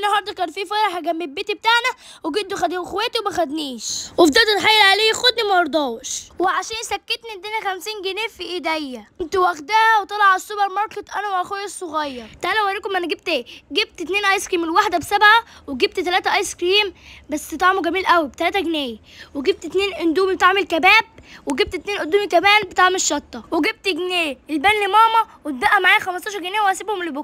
النهارده كان في فرحه جنب البيت بتاعنا وجده خد اخواتي وما خدنيش وفضلت اتحايل عليه خدني ما رضاش وعشان يسكتني اداني 50 جنيه في ايديا كنت واخداها وطالعه على السوبر ماركت انا واخويا الصغير تعالوا اوريكم انا جبت ايه جبت اتنين ايس كريم الواحده بسبعه وجبت تلاته ايس كريم بس طعمه جميل قوي ب جنيه وجبت اتنين اندومي بطعم الكباب وجبت اتنين اندومي كمان بطعم الشطه وجبت جنيه البان لماما واتبقى معايا 15 جنيه وهسيبهم لبكره